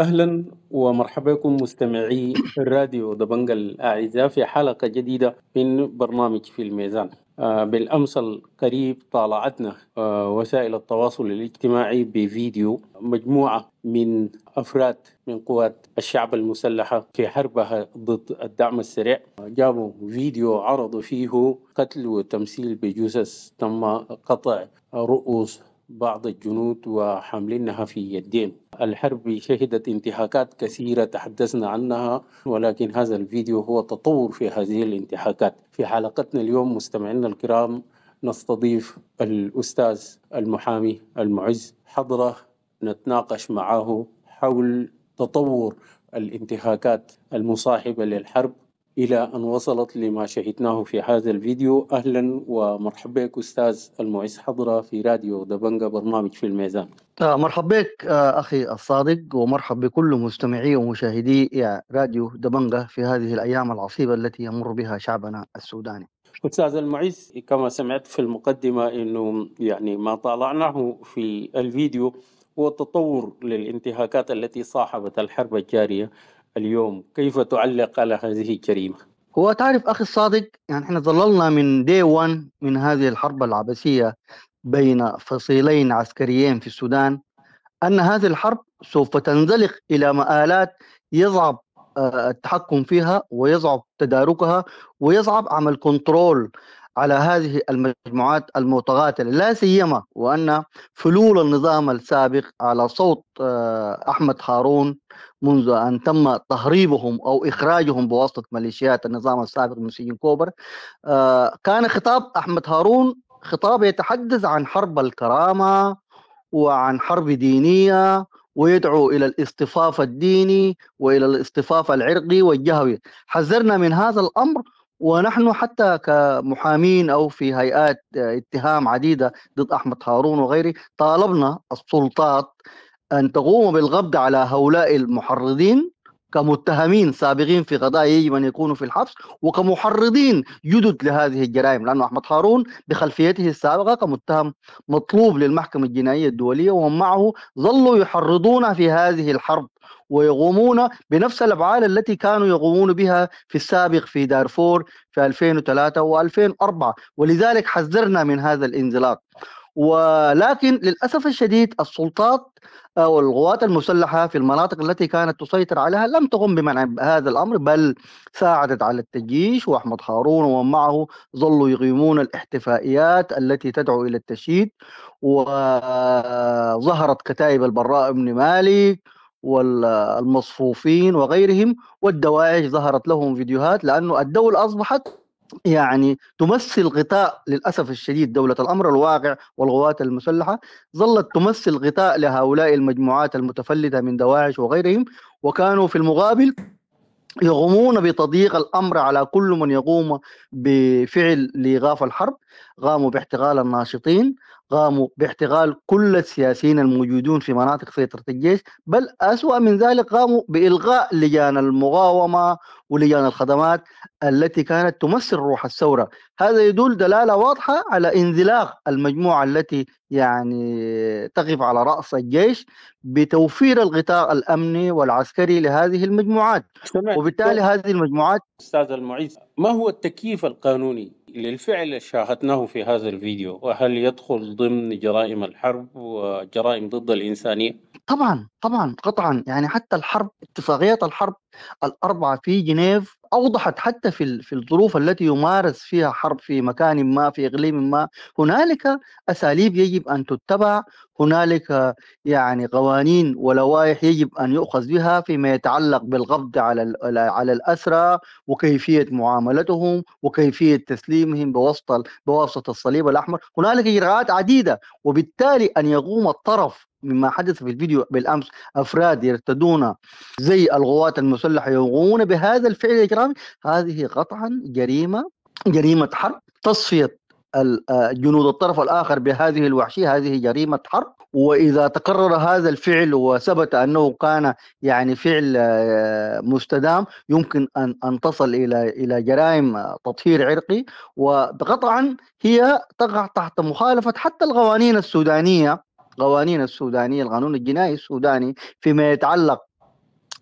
أهلا ومرحبا بكم مستمعي الراديو دبنج الأعزاء في حلقة جديدة من برنامج في الميزان آه، بالأمس القريب طالعتنا آه، وسائل التواصل الاجتماعي بفيديو مجموعة من أفراد من قوات الشعب المسلحة في حربها ضد الدعم السريع جابوا فيديو عرضوا فيه قتل وتمثيل بجثث تم قطع رؤوس بعض الجنود وحاملينها في يدين الحرب شهدت انتهاكات كثيرة تحدثنا عنها ولكن هذا الفيديو هو تطور في هذه الانتهاكات في حلقتنا اليوم مستمعينا الكرام نستضيف الأستاذ المحامي المعز حضرة نتناقش معه حول تطور الانتهاكات المصاحبة للحرب إلى أن وصلت لما شهدناه في هذا الفيديو أهلا ومرحبا بك أستاذ المعز حضرة في راديو دبنجة برنامج في الميزان آه، مرحبا بك آه، أخي الصادق ومرحب بكل مستمعي ومشاهدي راديو دبنجة في هذه الأيام العصيبة التي يمر بها شعبنا السوداني استاذ المعز كما سمعت في المقدمه انه يعني ما طالعناه في الفيديو هو التطور للانتهاكات التي صاحبت الحرب الجاريه اليوم كيف تعلق على هذه الجريمة؟ هو تعرف أخي الصادق يعني احنا ظللنا من دي 1 من هذه الحرب العبثية بين فصيلين عسكريين في السودان أن هذه الحرب سوف تنزلق إلى مآلات يصعب آه، التحكم فيها ويصعب تداركها ويصعب عمل كنترول على هذه المجموعات المتقاتلة لا سيما وأن فلول النظام السابق على صوت آه، أحمد هارون منذ أن تم تهريبهم أو إخراجهم بواسطة ميليشيات النظام السابق من سجن كوبر آه، كان خطاب أحمد هارون خطاب يتحدث عن حرب الكرامة وعن حرب دينية ويدعو الى الاصطفاف الديني والى الاصطفاف العرقي والجهوي حذرنا من هذا الامر ونحن حتى كمحامين او في هيئات اتهام عديده ضد احمد هارون وغيره طالبنا السلطات ان تقوم بالقبض على هؤلاء المحرضين كمتهمين سابقين في قضايا يجب ان يكونوا في الحبس وكمحرضين جدد لهذه الجرائم لانه احمد هارون بخلفيته السابقه كمتهم مطلوب للمحكمه الجنائيه الدوليه ومن معه ظلوا يحرضون في هذه الحرب ويقومون بنفس الافعال التي كانوا يقومون بها في السابق في دارفور في 2003 و2004 ولذلك حذرنا من هذا الانزلاق ولكن للاسف الشديد السلطات او القوات المسلحه في المناطق التي كانت تسيطر عليها لم تقم بمنع هذا الامر بل ساعدت على التجيش واحمد هارون ومن معه ظلوا يقيمون الاحتفائيات التي تدعو الى التشييد وظهرت كتائب البراء بن مالك والمصفوفين وغيرهم والدواعش ظهرت لهم فيديوهات لانه الدوله اصبحت يعني تمثل غطاء للأسف الشديد دولة الأمر الواقع والغوات المسلحة ظلت تمثل غطاء لهؤلاء المجموعات المتفلتة من دواعش وغيرهم وكانوا في المقابل يقومون بتضييق الأمر على كل من يقوم بفعل لإيقاف الحرب قاموا باحتقال الناشطين قاموا باحتقال كل السياسيين الموجودون في مناطق سيطرة الجيش بل أسوأ من ذلك قاموا بإلغاء لجان المقاومة ولجان الخدمات التي كانت تمثل روح الثورة هذا يدل دلالة واضحة على انزلاق المجموعة التي يعني تقف على رأس الجيش بتوفير الغطاء الأمني والعسكري لهذه المجموعات وبالتالي هذه المجموعات أستاذ المعيز ما هو التكييف القانوني للفعل شاهدناه في هذا الفيديو وهل يدخل ضمن جرائم الحرب وجرائم ضد الإنسانية؟ طبعا طبعا قطعا يعني حتى الحرب اتفاقية الحرب الأربعة في جنيف أوضحت حتى في في الظروف التي يمارس فيها حرب في مكان ما في إقليم ما هنالك أساليب يجب أن تتبع هنالك يعني قوانين ولوائح يجب أن يؤخذ بها فيما يتعلق بالقبض على على الأسرى وكيفية معاملتهم وكيفية تسليمهم بواسطة بواسطة الصليب الأحمر هنالك إجراءات عديدة وبالتالي أن يقوم الطرف مما حدث في الفيديو بالأمس أفراد يرتدون زي القوات المسلحة يقومون بهذا الفعل اجراء الإسلامي هذه قطعا جريمة جريمة حرب تصفية آه، جنود الطرف الآخر بهذه الوحشية هذه جريمة حرب وإذا تكرر هذا الفعل وثبت أنه كان يعني فعل آه، مستدام يمكن أن أن تصل إلى إلى جرائم آه، تطهير عرقي وقطعا هي تقع تحت مخالفة حتى القوانين السودانية قوانين السودانية القانون الجنائي السوداني فيما يتعلق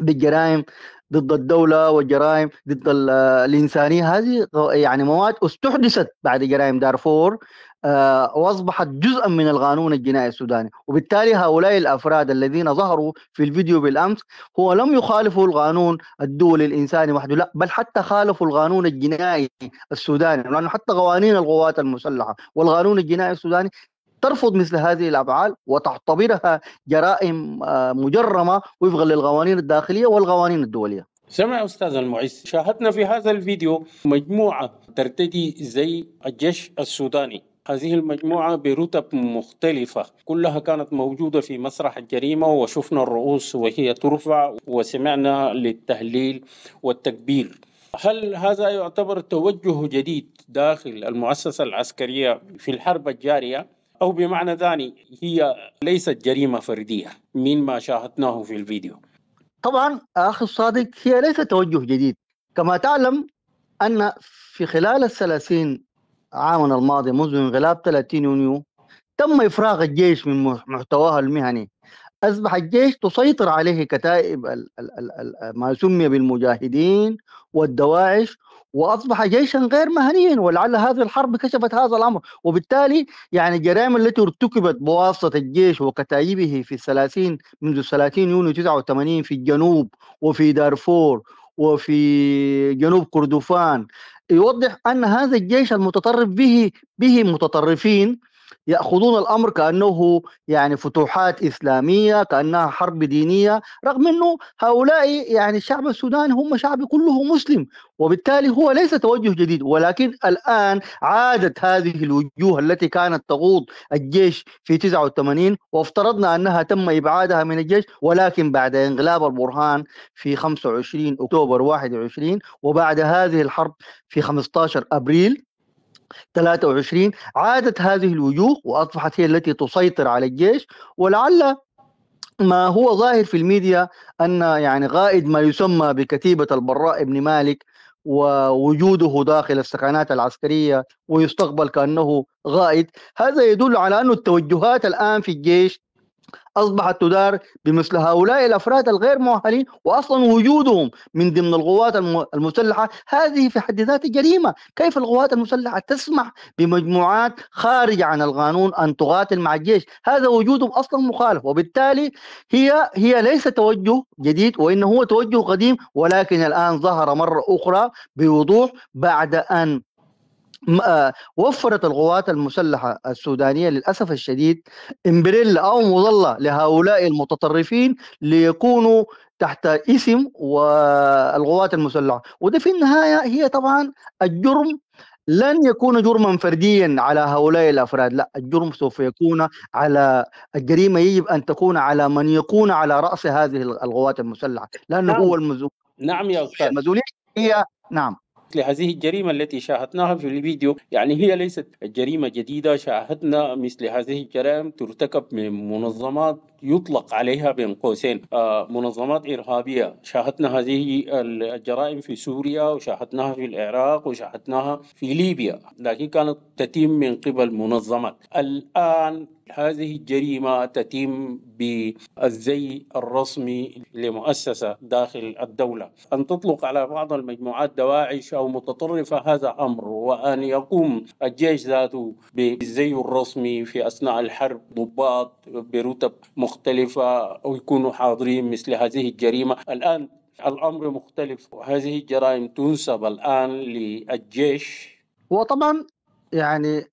بالجرائم ضد الدوله والجرائم ضد الانسانيه هذه يعني مواد استحدثت بعد جرائم دارفور آه، واصبحت جزءا من القانون الجنائي السوداني وبالتالي هؤلاء الافراد الذين ظهروا في الفيديو بالامس هو لم يخالفوا القانون الدولي الانساني وحده لا بل حتى خالفوا القانون الجنائي السوداني لانه حتى قوانين القوات المسلحه والقانون الجنائي السوداني ترفض مثل هذه الأفعال وتعتبرها جرائم آه، مجرمة وفقا للقوانين الداخلية والقوانين الدولية سمع أستاذ المعز شاهدنا في هذا الفيديو مجموعة ترتدي زي الجيش السوداني هذه المجموعة برتب مختلفة كلها كانت موجودة في مسرح الجريمة وشفنا الرؤوس وهي ترفع وسمعنا للتهليل والتكبير هل هذا يعتبر توجه جديد داخل المؤسسة العسكرية في الحرب الجارية أو بمعنى ثاني هي ليست جريمة فردية من ما شاهدناه في الفيديو طبعا أخي الصادق هي ليست توجه جديد كما تعلم أن في خلال الثلاثين عاما الماضي منذ انقلاب 30 يونيو تم إفراغ الجيش من محتواه المهني أصبح الجيش تسيطر عليه كتائب ما سمي بالمجاهدين والدواعش واصبح جيشا غير مهنيا ولعل هذه الحرب كشفت هذا الامر وبالتالي يعني الجرائم التي ارتكبت بواسطه الجيش وكتائبه في الثلاثين منذ 30 يونيو 89 في الجنوب وفي دارفور وفي جنوب كردفان يوضح ان هذا الجيش المتطرف به به متطرفين ياخذون الامر كانه يعني فتوحات اسلاميه كانها حرب دينيه رغم انه هؤلاء يعني الشعب السوداني هم شعب كله مسلم وبالتالي هو ليس توجه جديد ولكن الان عادت هذه الوجوه التي كانت تغوض الجيش في 89 وافترضنا انها تم ابعادها من الجيش ولكن بعد انقلاب البرهان في 25 اكتوبر 21 وبعد هذه الحرب في 15 ابريل 23 عادت هذه الوجوه وأصبحت هي التي تسيطر على الجيش ولعل ما هو ظاهر في الميديا أن يعني غائد ما يسمى بكتيبة البراء بن مالك ووجوده داخل السكنات العسكرية ويستقبل كأنه غائد هذا يدل على أن التوجهات الآن في الجيش أصبحت تدار بمثل هؤلاء الأفراد الغير مؤهلين وأصلا وجودهم من ضمن القوات المسلحة هذه في حد ذاته جريمة كيف القوات المسلحة تسمح بمجموعات خارجة عن القانون أن تقاتل مع الجيش هذا وجودهم أصلا مخالف وبالتالي هي هي ليس توجه جديد وإنه هو توجه قديم ولكن الآن ظهر مرة أخرى بوضوح بعد أن آه، وفرت القوات المسلحة السودانية للأسف الشديد إمبريلا أو مظلة لهؤلاء المتطرفين ليكونوا تحت اسم والقوات المسلحة وده في النهاية هي طبعا الجرم لن يكون جرما فرديا على هؤلاء الافراد لا الجرم سوف يكون على الجريمه يجب ان تكون على من يكون على راس هذه القوات المسلحه لانه نعم. هو المسؤول نعم يا استاذ المسؤوليه هي نعم لهذه الجريمة التي شاهدناها في الفيديو يعني هي ليست جريمة جديدة شاهدنا مثل هذه الجرائم ترتكب من منظمات يطلق عليها بين قوسين آه، منظمات إرهابية شاهدنا هذه الجرائم في سوريا وشاهدناها في العراق وشاهدناها في ليبيا لكن كانت تتم من قبل منظمات الآن هذه الجريمة تتم بالزي الرسمي لمؤسسة داخل الدولة أن تطلق على بعض المجموعات دواعش أو متطرفة هذا أمر وأن يقوم الجيش ذاته بالزي الرسمي في أثناء الحرب ضباط برتب مختلفة مختلفة أو يكونوا حاضرين مثل هذه الجريمة الآن الأمر مختلف وهذه الجرائم تنسب الآن للجيش وطبعا يعني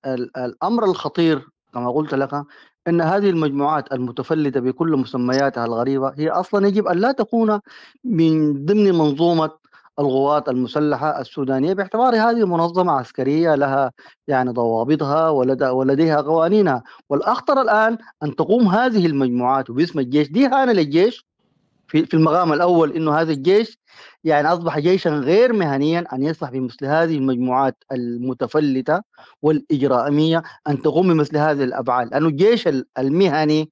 الأمر الخطير كما قلت لك ان هذه المجموعات المتفلته بكل مسمياتها الغريبه هي اصلا يجب ان لا تكون من ضمن منظومه القوات المسلحة السودانية باعتبار هذه منظمة عسكرية لها يعني ضوابطها ولديها قوانينها والأخطر الآن أن تقوم هذه المجموعات وباسم الجيش دي هانة للجيش في في المقام الاول انه هذا الجيش يعني اصبح جيشا غير مهنيا ان يسمح بمثل هذه المجموعات المتفلته والاجراميه ان تقوم بمثل هذه الافعال، لانه الجيش المهني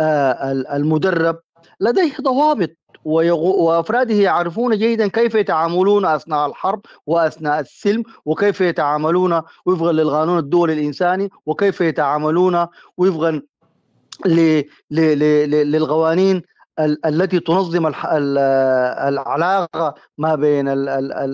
آه، المدرب لديه ضوابط وافراده يعرفون جيدا كيف يتعاملون اثناء الحرب واثناء السلم وكيف يتعاملون وفقا للقانون الدولي الانساني وكيف يتعاملون وفقا للقوانين ال التي تنظم العلاقة ما بين ال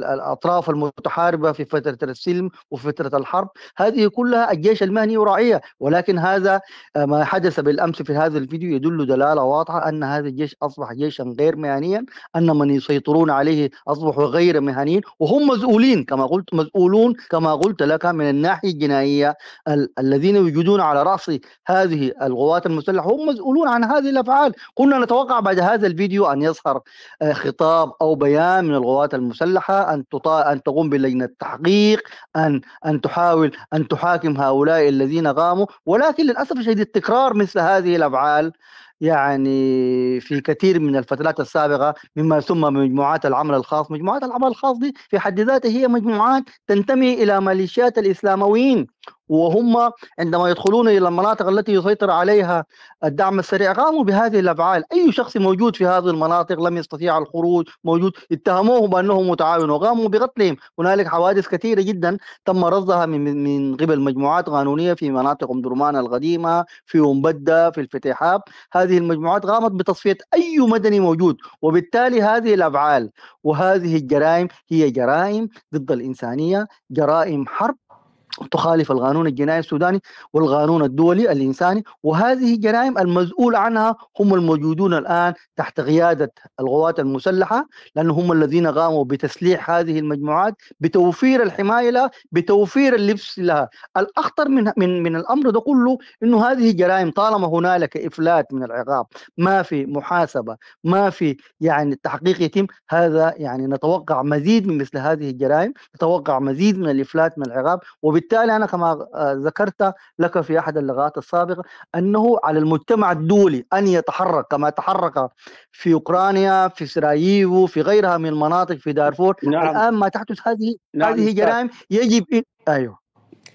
الأطراف المتحاربة في فترة السلم وفترة الحرب هذه كلها الجيش المهني يراعيها ولكن هذا آه، ما حدث بالأمس في هذا الفيديو يدل دلالة واضحة أن هذا الجيش أصبح جيشا غير مهنيا أن من يسيطرون عليه أصبحوا غير مهنيين وهم مسؤولين كما قلت مسؤولون كما قلت لك من الناحية الجنائية ال الذين يوجدون على رأس هذه القوات المسلحة هم مسؤولون عن هذه الأفعال كنا نتوقع أتوقع بعد هذا الفيديو أن يظهر آه، خطاب أو بيان من القوات المسلحة أن أن تقوم بلجنة تحقيق أن أن تحاول أن تحاكم هؤلاء الذين قاموا ولكن للأسف الشديد تكرار مثل هذه الأفعال يعني في كثير من الفترات السابقة مما سمى مجموعات العمل الخاص مجموعات العمل الخاص دي في حد ذاتها هي مجموعات تنتمي إلى ميليشيات الإسلامويين وهم عندما يدخلون الى المناطق التي يسيطر عليها الدعم السريع قاموا بهذه الافعال، اي شخص موجود في هذه المناطق لم يستطيع الخروج، موجود اتهموه بانه متعاون وقاموا بقتلهم، هنالك حوادث كثيره جدا تم رصدها من من قبل مجموعات قانونيه في مناطق ام درمان القديمه، في ام بده، في الفتيحاب، هذه المجموعات قامت بتصفيه اي مدني موجود، وبالتالي هذه الافعال وهذه الجرائم هي جرائم ضد الانسانيه، جرائم حرب تخالف القانون الجنائي السوداني والقانون الدولي الإنساني وهذه الجرائم المسؤول عنها هم الموجودون الآن تحت قيادة القوات المسلحة لأن هم الذين قاموا بتسليح هذه المجموعات بتوفير الحماية لها بتوفير اللبس لها الأخطر من, من, من الأمر ده كله أنه هذه الجرائم طالما هنالك إفلات من العقاب ما في محاسبة ما في يعني التحقيق يتم هذا يعني نتوقع مزيد من مثل هذه الجرائم نتوقع مزيد من الإفلات من العقاب وبالتالي وبالتالي أنا كما آه، ذكرت لك في أحد اللغات السابقة أنه على المجتمع الدولي أن يتحرك كما تحرك في أوكرانيا في سراييفو في غيرها من المناطق في دارفور نعم. الآن ما تحدث هذه نعم. هذه جرائم يجب أيوه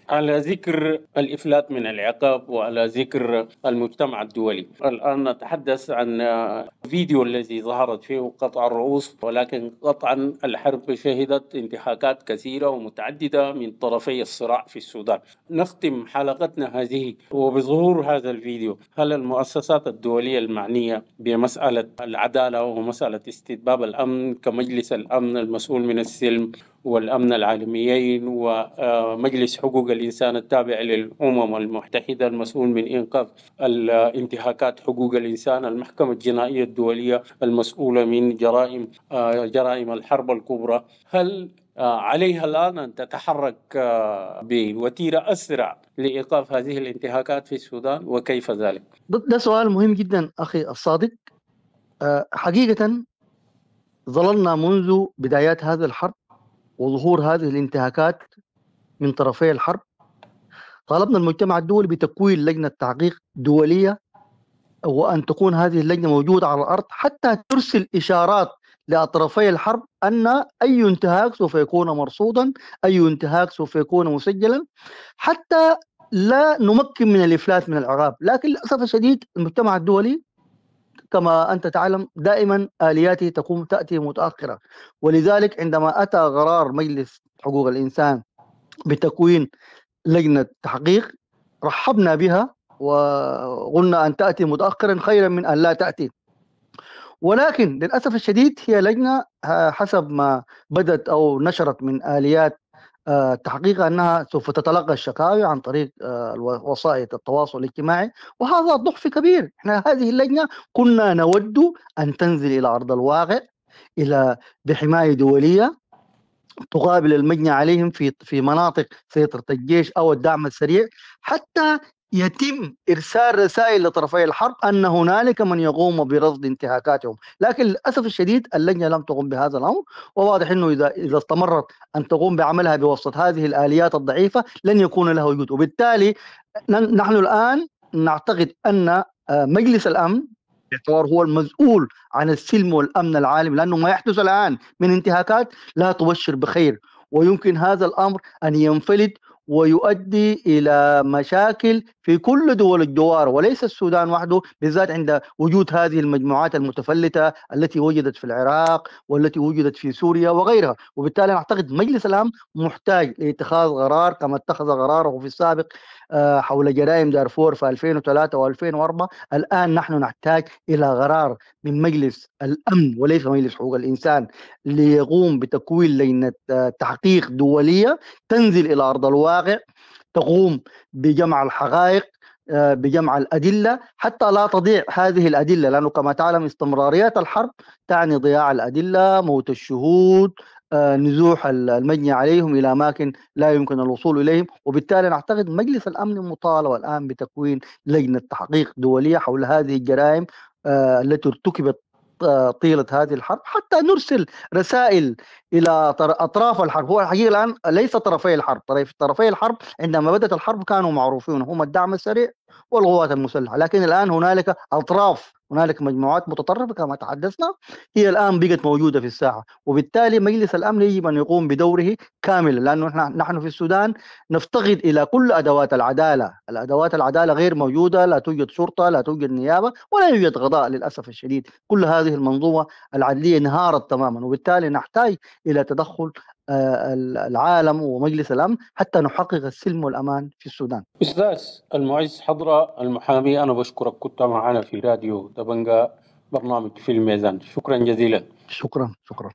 على ذكر الإفلات من العقاب وعلى ذكر المجتمع الدولي الآن نتحدث عن فيديو الذي ظهرت فيه قطع الرؤوس ولكن قطعا الحرب شهدت انتهاكات كثيرة ومتعددة من طرفي الصراع في السودان نختم حلقتنا هذه وبظهور هذا الفيديو هل المؤسسات الدولية المعنية بمسألة العدالة ومسألة استتباب الأمن كمجلس الأمن المسؤول من السلم والأمن العالميين ومجلس آه، حقوق الإنسان التابع للأمم المتحدة المسؤول من إنقاذ الانتهاكات حقوق الإنسان المحكمة الجنائية الدولية المسؤولة من جرائم آه، جرائم الحرب الكبرى هل آه، عليها الآن أن تتحرك بوتيرة أسرع لإيقاف هذه الانتهاكات في السودان وكيف ذلك؟ ده سؤال مهم جدا أخي الصادق حقيقة ظللنا منذ بدايات هذا الحرب وظهور هذه الانتهاكات من طرفي الحرب طالبنا المجتمع الدولي بتكوين لجنة تعقيق دولية وأن تكون هذه اللجنة موجودة على الأرض حتى ترسل إشارات لأطرفي الحرب أن أي انتهاك سوف يكون مرصودا أي انتهاك سوف يكون مسجلا حتى لا نمكن من الإفلات من العقاب لكن للأسف الشديد المجتمع الدولي كما أنت تعلم دائما آلياتي تقوم تأتي متأخرة ولذلك عندما أتى قرار مجلس حقوق الإنسان بتكوين لجنة تحقيق رحبنا بها وقلنا أن تأتي متأخرا خيرا من أن لا تأتي ولكن للأسف الشديد هي لجنة آه، حسب ما بدت أو نشرت من آليات آه، تحقيق أنها سوف تتلقى الشكاوي عن طريق آه، وسائل التواصل الاجتماعي وهذا ضعف كبير احنا هذه اللجنة كنا نود أن تنزل إلى أرض الواقع إلى بحماية دولية تقابل المجني عليهم في في مناطق سيطرة الجيش أو الدعم السريع حتى يتم ارسال رسائل لطرفي الحرب ان هنالك من يقوم برصد انتهاكاتهم، لكن للاسف الشديد اللجنه لم تقم بهذا الامر، وواضح انه اذا اذا استمرت ان تقوم بعملها بواسطه هذه الاليات الضعيفه لن يكون لها وجود، وبالتالي نحن الان نعتقد ان آه، مجلس الامن باعتبار هو المسؤول عن السلم والامن العالمي لانه ما يحدث الان من انتهاكات لا تبشر بخير ويمكن هذا الامر ان ينفلت ويؤدي الى مشاكل في كل دول الجوار وليس السودان وحده بالذات عند وجود هذه المجموعات المتفلتة التي وجدت في العراق والتي وجدت في سوريا وغيرها وبالتالي أنا أعتقد مجلس الأمن محتاج لاتخاذ قرار كما اتخذ قراره في السابق آه، حول جرائم دارفور في 2003 و2004 الآن نحن نحتاج إلى قرار من مجلس الأمن وليس مجلس حقوق الإنسان ليقوم بتكوين لجنة آه، تحقيق دولية تنزل إلى أرض الواقع تقوم بجمع الحقائق آه، بجمع الأدلة حتى لا تضيع هذه الأدلة لأنه كما تعلم استمرارية الحرب تعني ضياع الأدلة موت الشهود آه، نزوح المجني عليهم إلى أماكن لا يمكن الوصول إليهم وبالتالي نعتقد مجلس الأمن المطالب الآن بتكوين لجنة تحقيق دولية حول هذه الجرائم آه، التي ارتكبت طيله هذه الحرب حتى نرسل رسائل الى اطراف الحرب هو الحقيقه الان ليس طرفي الحرب طرفي الحرب عندما بدات الحرب كانوا معروفين هم الدعم السريع والقوات المسلحه لكن الان هنالك اطراف هنالك مجموعات متطرفه كما تحدثنا هي الان بقت موجوده في الساحه وبالتالي مجلس الامن يجب ان يقوم بدوره كاملا لانه نحن في السودان نفتقد الى كل ادوات العداله، الادوات العداله غير موجوده، لا توجد شرطه، لا توجد نيابه، ولا يوجد قضاء للاسف الشديد، كل هذه المنظومه العدليه انهارت تماما وبالتالي نحتاج الى تدخل آه، العالم ومجلس الامن حتى نحقق السلم والامان في السودان. استاذ المعز حضره المحامي انا بشكرك كنت معنا في راديو دبنجا برنامج في الميزان شكرا جزيلا. شكرا شكرا.